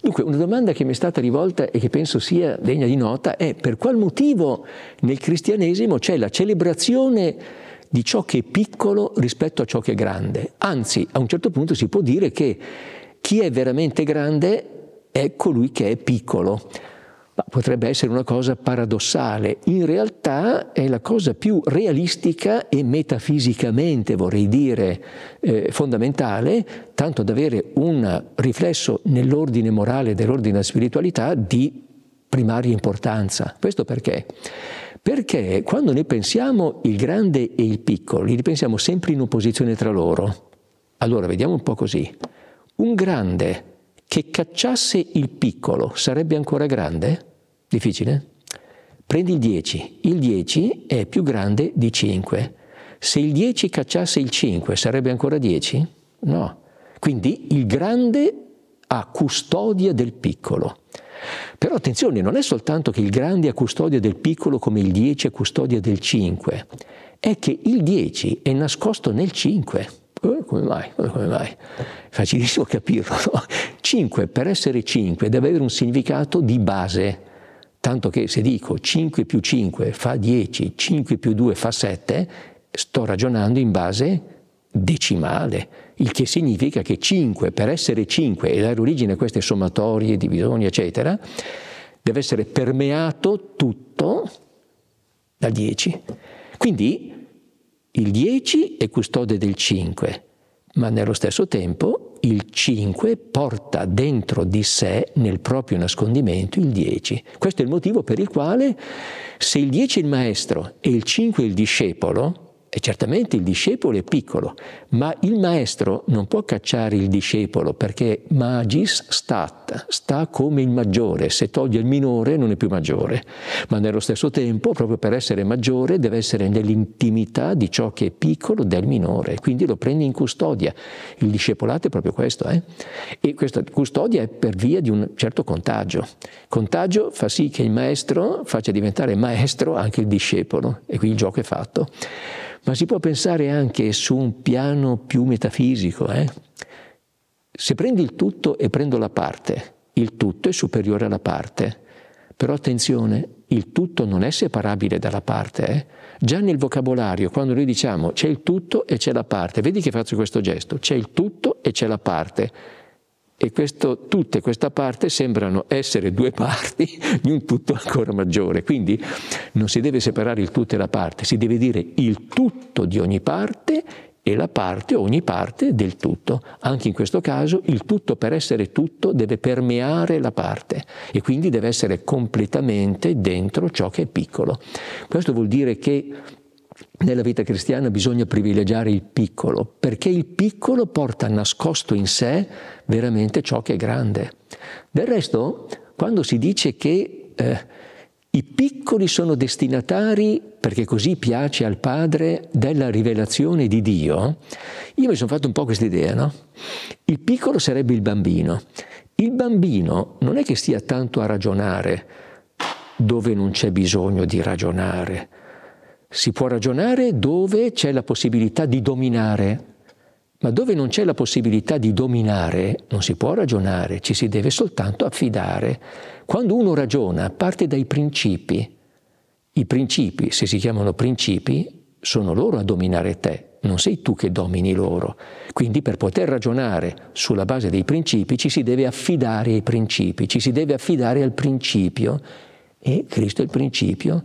Dunque, una domanda che mi è stata rivolta e che penso sia degna di nota è per qual motivo nel cristianesimo c'è la celebrazione di ciò che è piccolo rispetto a ciò che è grande. Anzi, a un certo punto si può dire che chi è veramente grande è colui che è piccolo. Ma potrebbe essere una cosa paradossale. In realtà è la cosa più realistica e metafisicamente, vorrei dire, eh, fondamentale, tanto da avere un riflesso nell'ordine morale dell'ordine della spiritualità di primaria importanza. Questo perché? Perché quando noi pensiamo il grande e il piccolo, li pensiamo sempre in opposizione tra loro. Allora, vediamo un po' così. Un grande che cacciasse il piccolo sarebbe ancora grande? Difficile? Prendi il 10, il 10 è più grande di 5. Se il 10 cacciasse il 5 sarebbe ancora 10? No. Quindi il grande ha custodia del piccolo. Però attenzione, non è soltanto che il grande ha custodia del piccolo come il 10 ha custodia del 5, è che il 10 è nascosto nel 5. Eh, come mai? Eh, come mai? Facilissimo capirlo. No? 5 per essere 5 deve avere un significato di base, tanto che se dico 5 più 5 fa 10, 5 più 2 fa 7, sto ragionando in base decimale, il che significa che 5 per essere 5 e dare origine a queste sommatorie, divisioni, eccetera, deve essere permeato tutto da 10. Quindi il 10 è custode del 5, ma nello stesso tempo il 5 porta dentro di sé, nel proprio nascondimento, il 10. Questo è il motivo per il quale se il 10 è il maestro e il 5 è il discepolo, e certamente il discepolo è piccolo, ma il maestro non può cacciare il discepolo perché magis stat, sta come il maggiore, se toglie il minore non è più maggiore, ma nello stesso tempo, proprio per essere maggiore, deve essere nell'intimità di ciò che è piccolo del minore, quindi lo prende in custodia. Il discepolato è proprio questo, eh? e questa custodia è per via di un certo contagio. Contagio fa sì che il maestro faccia diventare maestro anche il discepolo, e qui il gioco è fatto ma si può pensare anche su un piano più metafisico. Eh? Se prendi il tutto e prendo la parte, il tutto è superiore alla parte. Però attenzione, il tutto non è separabile dalla parte. Eh? Già nel vocabolario, quando noi diciamo c'è il tutto e c'è la parte, vedi che faccio questo gesto, c'è il tutto e c'è la parte e questo, tutte questa parte sembrano essere due parti di un tutto ancora maggiore. Quindi non si deve separare il tutto e la parte, si deve dire il tutto di ogni parte e la parte, o ogni parte del tutto. Anche in questo caso il tutto per essere tutto deve permeare la parte e quindi deve essere completamente dentro ciò che è piccolo. Questo vuol dire che nella vita cristiana bisogna privilegiare il piccolo, perché il piccolo porta nascosto in sé veramente ciò che è grande. Del resto, quando si dice che eh, i piccoli sono destinatari, perché così piace al Padre, della rivelazione di Dio, io mi sono fatto un po' questa idea, no? Il piccolo sarebbe il bambino. Il bambino non è che stia tanto a ragionare dove non c'è bisogno di ragionare, si può ragionare dove c'è la possibilità di dominare, ma dove non c'è la possibilità di dominare non si può ragionare, ci si deve soltanto affidare. Quando uno ragiona parte dai principi. I principi, se si chiamano principi, sono loro a dominare te, non sei tu che domini loro. Quindi per poter ragionare sulla base dei principi ci si deve affidare ai principi, ci si deve affidare al principio e Cristo è il principio.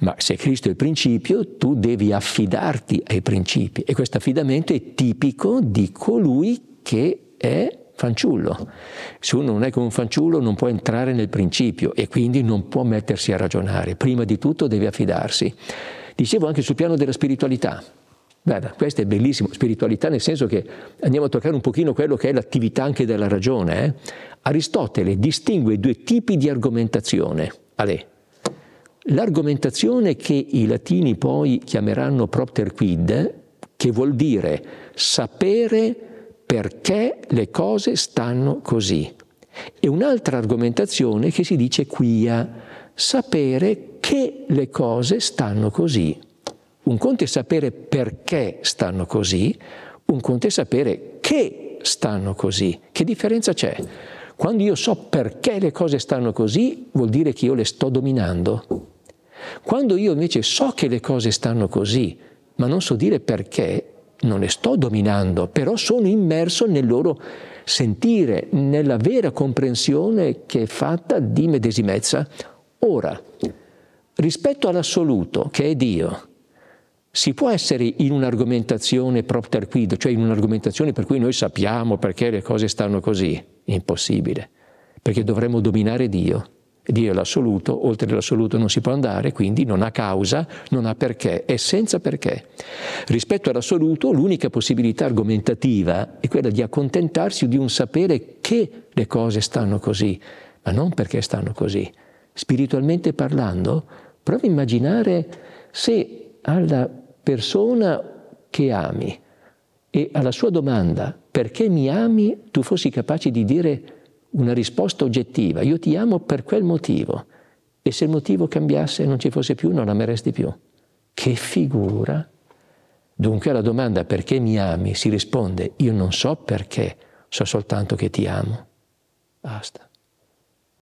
Ma se Cristo è il principio, tu devi affidarti ai principi e questo affidamento è tipico di colui che è fanciullo. Se uno non è come un fanciullo non può entrare nel principio e quindi non può mettersi a ragionare. Prima di tutto deve affidarsi. Dicevo anche sul piano della spiritualità. Guarda, questo è bellissimo, spiritualità nel senso che andiamo a toccare un pochino quello che è l'attività anche della ragione. Eh? Aristotele distingue due tipi di argomentazione Ale. L'argomentazione che i latini poi chiameranno propter quid, che vuol dire sapere perché le cose stanno così, e un'altra argomentazione che si dice quia, sapere che le cose stanno così. Un conto è sapere perché stanno così, un conto è sapere che stanno così. Che differenza c'è? Quando io so perché le cose stanno così, vuol dire che io le sto dominando. Quando io invece so che le cose stanno così, ma non so dire perché, non le sto dominando, però sono immerso nel loro sentire, nella vera comprensione che è fatta di medesimezza. Ora, rispetto all'assoluto, che è Dio, si può essere in un'argomentazione propter quid, cioè in un'argomentazione per cui noi sappiamo perché le cose stanno così? Impossibile, perché dovremmo dominare Dio. Dio è l'assoluto, oltre l'assoluto non si può andare, quindi non ha causa, non ha perché, è senza perché. Rispetto all'assoluto, l'unica possibilità argomentativa è quella di accontentarsi di un sapere che le cose stanno così, ma non perché stanno così. Spiritualmente parlando, prova a immaginare se alla persona che ami e alla sua domanda perché mi ami tu fossi capace di dire una risposta oggettiva, io ti amo per quel motivo e se il motivo cambiasse e non ci fosse più non ameresti più. Che figura! Dunque alla domanda perché mi ami si risponde io non so perché, so soltanto che ti amo. Basta.